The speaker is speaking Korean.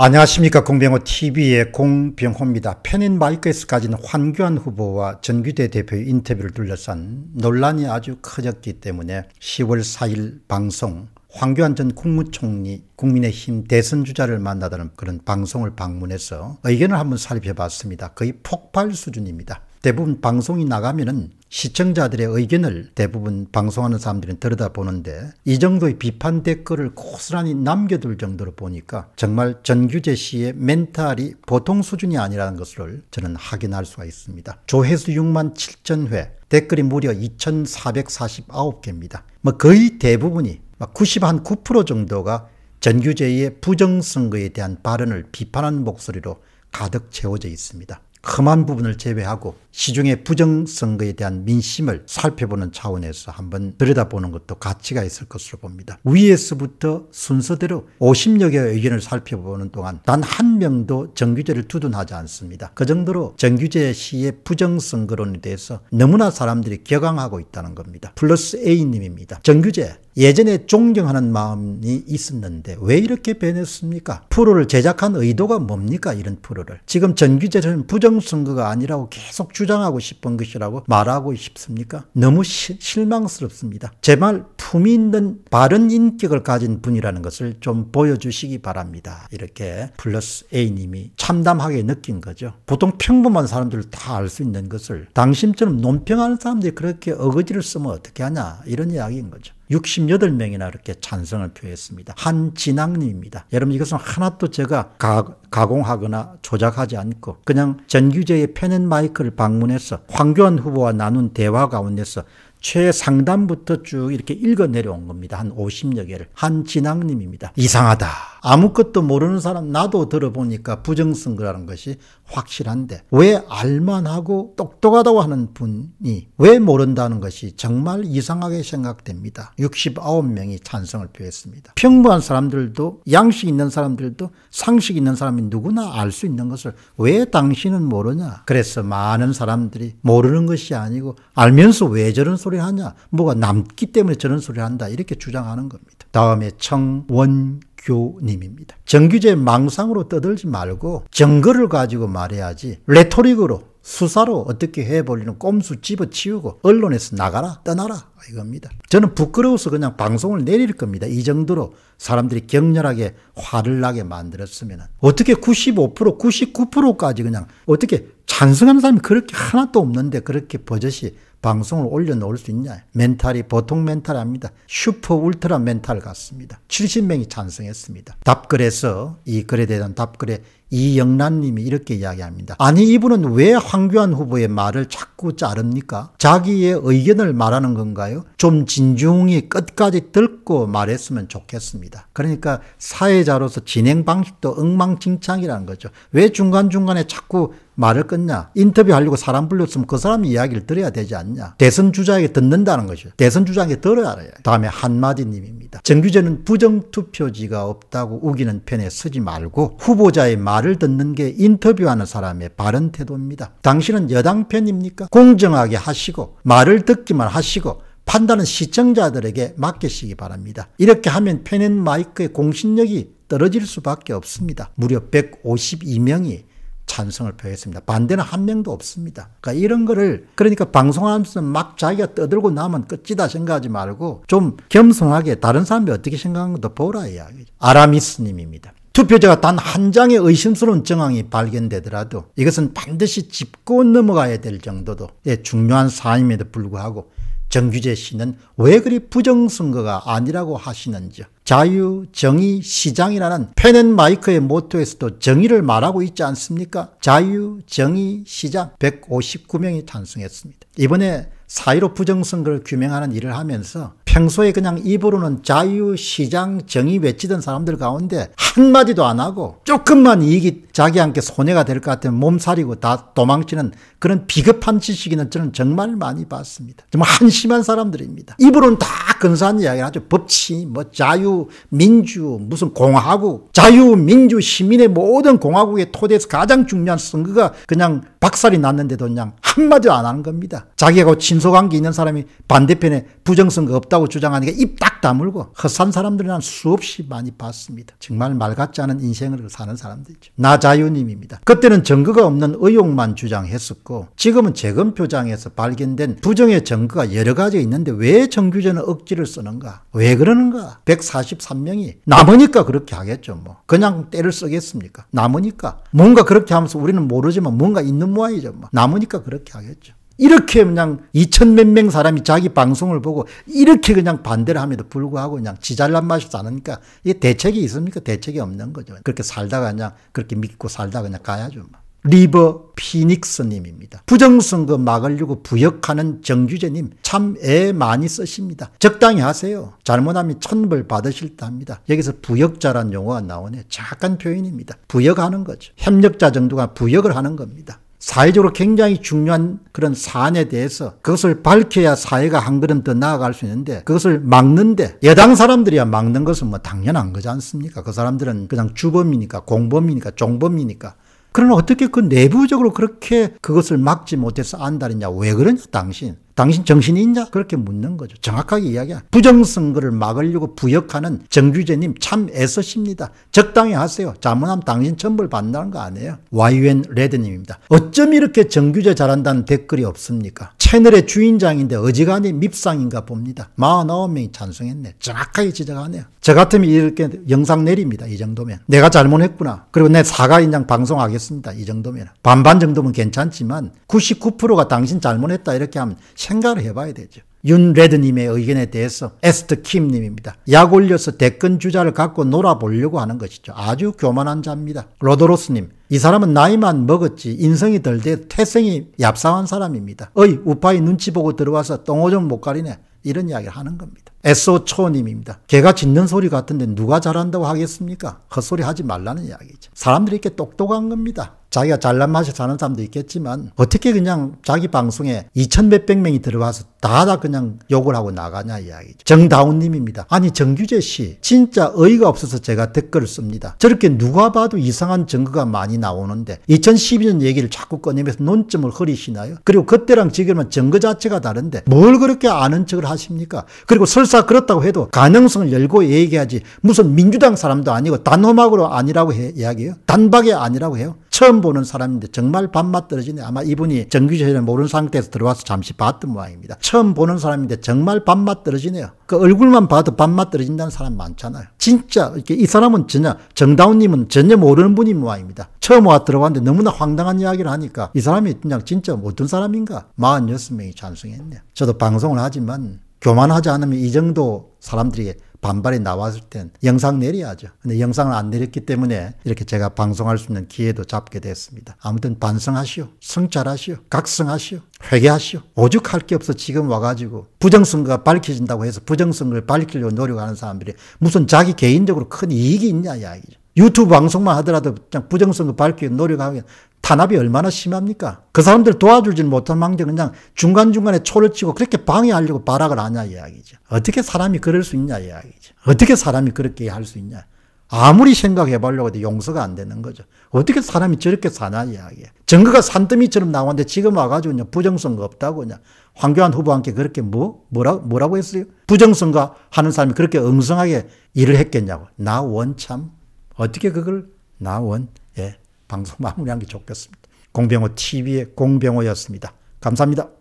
안녕하십니까 공병호 TV의 공병호입니다. 편인 마이크에서까지는 황교안 후보와 전기대 대표의 인터뷰를 둘러싼 논란이 아주 커졌기 때문에 10월 4일 방송 황교안 전 국무총리 국민의힘 대선주자를 만나다는 그런 방송을 방문해서 의견을 한번 살펴봤습니다. 거의 폭발 수준입니다. 대부분 방송이 나가면은 시청자들의 의견을 대부분 방송하는 사람들은 들여다보는데 이 정도의 비판 댓글을 고스란히 남겨둘 정도로 보니까 정말 전규재 씨의 멘탈이 보통 수준이 아니라는 것을 저는 확인할 수가 있습니다. 조회수 6만 7천 회 댓글이 무려 2,449개입니다. 뭐 거의 대부분이 90한9% 정도가 전규재의 부정선거에 대한 발언을 비판하는 목소리로 가득 채워져 있습니다. 험한 부분을 제외하고 시중의 부정선거에 대한 민심을 살펴보는 차원에서 한번 들여다보는 것도 가치가 있을 것으로 봅니다. 위에서부터 순서대로 50여 개의 의견을 살펴보는 동안 단 한 명도 정규제를 두둔하지 않습니다. 그 정도로 정규제 시의 부정선거론에 대해서 너무나 사람들이 격앙하고 있다는 겁니다. 플러스 A님입니다. 정규제 예전에 존경하는 마음이 있었는데 왜 이렇게 변했습니까? 프로를 제작한 의도가 뭡니까? 이런 프로를. 지금 전기제는 부정선거가 아니라고 계속 주장하고 싶은 것이라고 말하고 싶습니까? 너무 시, 실망스럽습니다. 제말 품이 있는 바른 인격을 가진 분이라는 것을 좀 보여주시기 바랍니다. 이렇게 플러스 A님이 참담하게 느낀 거죠. 보통 평범한 사람들 다 알 수 있는 것을 당신처럼 논평하는 사람들이 그렇게 어거지를 쓰면 어떻게 하냐 이런 이야기인 거죠. 68명이나 이렇게 찬성을 표했습니다. 한진학님입니다. 여러분 이것은 하나도 제가 가, 공하거나 조작하지 않고 그냥 전규제의 펜앤마이크를 방문해서 황교안 후보와 나눈 대화 가운데서 최상단부터 쭉 이렇게 읽어 내려온 겁니다. 한 50여 개를. 한진학님입니다. 이상하다. 아무것도 모르는 사람 나도 들어보니까 부정선거라는 것이 확실한데 왜 알만하고 똑똑하다고 하는 분이 왜 모른다는 것이 정말 이상하게 생각됩니다. 69명이 찬성을 표했습니다. 평범한 사람들도 양식 있는 사람들도 상식 있는 사람이 누구나 알 수 있는 것을 왜 당신은 모르냐. 그래서 많은 사람들이 모르는 것이 아니고 알면서 왜 저런 소리를 하냐. 뭐가 남기 때문에 저런 소리를 한다. 이렇게 주장하는 겁니다. 다음에 청원 교님입니다. 정규제 망상으로 떠들지 말고 증거를 가지고 말해야지 레토릭으로 수사로 어떻게 해버리는 꼼수 집어치우고 언론에서 나가라 떠나라 이겁니다. 저는 부끄러워서 그냥 방송을 내릴 겁니다. 이 정도로 사람들이 격렬하게 화를 나게 만들었으면 어떻게 95% 99%까지 그냥 어떻게 찬성하는 사람이 그렇게 하나도 없는데 그렇게 버젓이 방송을 올려놓을 수 있냐. 멘탈이 보통 멘탈 아닙니다. 슈퍼 울트라 멘탈 같습니다. 70명이 찬성했습니다. 답글에서 이 글에 대한 답글에 이영란님이 이렇게 이야기합니다. 아니 이분은 왜 황교안 후보의 말을 자꾸 자릅니까? 자기의 의견을 말하는 건가요? 좀 진중히 끝까지 듣고 말했으면 좋겠습니다. 그러니까 사회자로서 진행 방식도 엉망진창이라는 거죠. 왜 중간중간에 자꾸 말을 끊냐? 인터뷰하려고 사람 불렀으면 그 사람 이야기를 들어야 되지 않냐? 대선 주자에게 듣는다는 거죠. 대선 주자에게 들어야 해요. 다음에 한마디님입니다. 정규제는 부정투표지가 없다고 우기는 편에 서지 말고 후보자의 말 말을 듣는 게 인터뷰하는 사람의 바른 태도입니다. 당신은 여당 편입니까? 공정하게 하시고 말을 듣기만 하시고 판단은 시청자들에게 맡기시기 바랍니다. 이렇게 하면 펜앤 마이크의 공신력이 떨어질 수밖에 없습니다. 무려 152명이 찬성을 표했습니다. 반대는 한 명도 없습니다. 그러니까 이런 거를 그러니까 방송하면서 막 자기가 떠들고 나면 끝이다 생각하지 말고 좀 겸손하게 다른 사람이 어떻게 생각하는 것도 보라 이야기죠. 아라미스님입니다. 투표자가 단 한 장의 의심스러운 정황이 발견되더라도 이것은 반드시 짚고 넘어가야 될 정도도 예, 중요한 사안임에도 불구하고 정규재 씨는 왜 그리 부정선거가 아니라고 하시는지 자유, 정의, 시장이라는 펜앤마이크의 모토에서도 정의를 말하고 있지 않습니까? 자유, 정의, 시장 159명이 탄생했습니다. 이번에 4.15 부정선거를 규명하는 일을 하면서 평소에 그냥 입으로는 자유시장 정의 외치던 사람들 가운데 한마디도 안 하고 조금만 이익이 자기한테 손해가 될 것 같으면 몸살이고 다 도망치는 그런 비겁한 지식인은 저는 정말 많이 봤습니다. 정말 한심한 사람들입니다. 입으로는 다 근사한 이야기를 하죠. 법치, 뭐 자유, 민주, 무슨 공화국, 자유, 민주, 시민의 모든 공화국의 토대에서 가장 중요한 선거가 그냥 박살이 났는데도 그냥 한마디도 안 하는 겁니다. 자기하고 친소관계 있는 사람이 반대편에 부정선거 없다고 주장하니까 입 딱 다물고 헛산 사람들은 난 수없이 많이 봤습니다. 정말 말 같지 않은 인생을 사는 사람들이죠. 나자유님입니다. 그때는 증거가 없는 의혹만 주장했었고 지금은 재검표장에서 발견된 부정의 증거가 여러 가지 있는데 왜 정규제는 억지를 쓰는가? 왜 그러는가? 143명이 남으니까 그렇게 하겠죠. 뭐 그냥 때를 쓰겠습니까? 남으니까 뭔가 그렇게 하면서 우리는 모르지만 뭔가 있는 무들 모양이죠. 뭐. 남으니까 그렇게 하겠죠. 이렇게 그냥 2천 몇 명 사람이 자기 방송을 보고 이렇게 그냥 반대를 함에도 불구하고 그냥 지잘난 맛이 사니까 이게 대책이 있습니까? 대책이 없는 거죠. 그렇게 살다가 그냥 그렇게 믿고 살다가 그냥 가야죠. 뭐. 리버 피닉스님입니다. 부정선거 그 막으려고 부역하는 정규재님 참 애 많이 쓰십니다. 적당히 하세요. 잘못하면 천벌 받으실 듯합니다. 여기서 부역자란 용어가 나오네. 잠깐 표현입니다. 부역하는 거죠. 협력자 정도가 부역을 하는 겁니다. 사회적으로 굉장히 중요한 그런 사안에 대해서 그것을 밝혀야 사회가 한 걸음 더 나아갈 수 있는데 그것을 막는데 여당 사람들이야 막는 것은 뭐 당연한 거지 않습니까? 그 사람들은 그냥 주범이니까 공범이니까 종범이니까 그러나 어떻게 그 내부적으로 그렇게 그것을 막지 못해서 안달이냐 왜 그러냐 당신 당신 정신이 있냐? 그렇게 묻는 거죠. 정확하게 이야기야. 부정선거를 막으려고 부역하는 정규재님 참 애쓰십니다. 적당히 하세요. 자문하면 당신 천벌 받는다는 거 아니에요. YUN 레드님입니다. 어쩜 이렇게 정규재 잘한다는 댓글이 없습니까? 채널의 주인장인데 어지간히 밉상인가 봅니다. 49명이 찬성했네. 정확하게 지적하네요. 저 같으면 이렇게 영상 내립니다. 이 정도면. 내가 잘못했구나. 그리고 내 사과 인장 방송하겠습니다. 이 정도면. 반반 정도면 괜찮지만 99%가 당신 잘못했다 이렇게 하면 생각을 해봐야 되죠. 윤레드님의 의견에 대해서 에스트 킴님입니다. 약 올려서 대권 주자를 갖고 놀아보려고 하는 것이죠. 아주 교만한 자입니다. 로도로스님, 이 사람은 나이만 먹었지 인성이 덜돼 태생이 얍상한 사람입니다. 어이 우파의 눈치 보고 들어와서 똥오줌 못 가리네. 이런 이야기를 하는 겁니다. SO초님입니다. 개가 짖는 소리 같은데 누가 잘한다고 하겠습니까? 헛소리 하지 말라는 이야기죠. 사람들이 이렇게 똑똑한 겁니다. 자기가 잘난 맛에 사는 사람도 있겠지만 어떻게 그냥 자기 방송에 2천 몇백 명이 들어와서 다다 다 그냥 욕을 하고 나가냐 이야기죠. 정다운님입니다. 아니 정규재 씨 진짜 어이가 없어서 제가 댓글을 씁니다. 저렇게 누가 봐도 이상한 증거가 많이 나오는데 2012년 얘기를 자꾸 꺼내면서 논점을 흐리시나요? 그리고 그때랑 지금은 증거 자체가 다른데 뭘 그렇게 아는 척을 하십니까? 그리고 설사 그렇다고 해도 가능성을 열고 얘기하지 무슨 민주당 사람도 아니고 단호막으로 아니라고 해, 이야기해요. 단박에 아니라고 해요. 처음 보는 사람인데 정말 밥맛 떨어지네. 아마 이분이 정규제를 모르는 상태에서 들어와서 잠시 봤던 모양입니다. 처음 보는 사람인데 정말 밥맛 떨어지네요. 그 얼굴만 봐도 밥맛 떨어진다는 사람 많잖아요. 진짜 이렇게 이 사람은 전혀 정다운님은 전혀 모르는 분인 모양입니다. 처음 와 들어왔는데 너무나 황당한 이야기를 하니까 이 사람이 그냥 진짜 어떤 사람인가? 46명이 찬성했네요. 저도 방송을 하지만 교만하지 않으면 이 정도 사람들이 반발이 나왔을 땐 영상 내려야죠. 근데 영상을 안 내렸기 때문에 이렇게 제가 방송할 수 있는 기회도 잡게 됐습니다. 아무튼 반성하시오. 성찰하시오. 각성하시오. 회개하시오. 오죽할 게 없어 지금 와가지고 부정선거가 밝혀진다고 해서 부정선거를 밝히려고 노력하는 사람들이 무슨 자기 개인적으로 큰 이익이 있냐 이야기죠. 유튜브 방송만 하더라도 그냥 부정선거 밝히기 노력하기 탄압이 얼마나 심합니까? 그 사람들 도와주지는 못한 망정 그냥 중간중간에 초를 치고 그렇게 방해하려고 발악을 하냐 이야기죠. 어떻게 사람이 그럴 수 있냐 이야기죠. 어떻게 사람이 그렇게 할 수 있냐. 아무리 생각해 보려고 해도 용서가 안 되는 거죠. 어떻게 사람이 저렇게 사냐 이야기예요. 증거가 산더미처럼 나오는데 지금 와가지고 그냥 부정선거 없다고 그냥 황교안 후보한테 그렇게 뭐 뭐라 뭐라고 했어요? 부정선거 하는 사람이 그렇게 엉성하게 일을 했겠냐고. 나 원참 어떻게 그걸 나온 예, 방송 마무리한 게 좋겠습니다. 공병호 TV의 공병호였습니다. 감사합니다.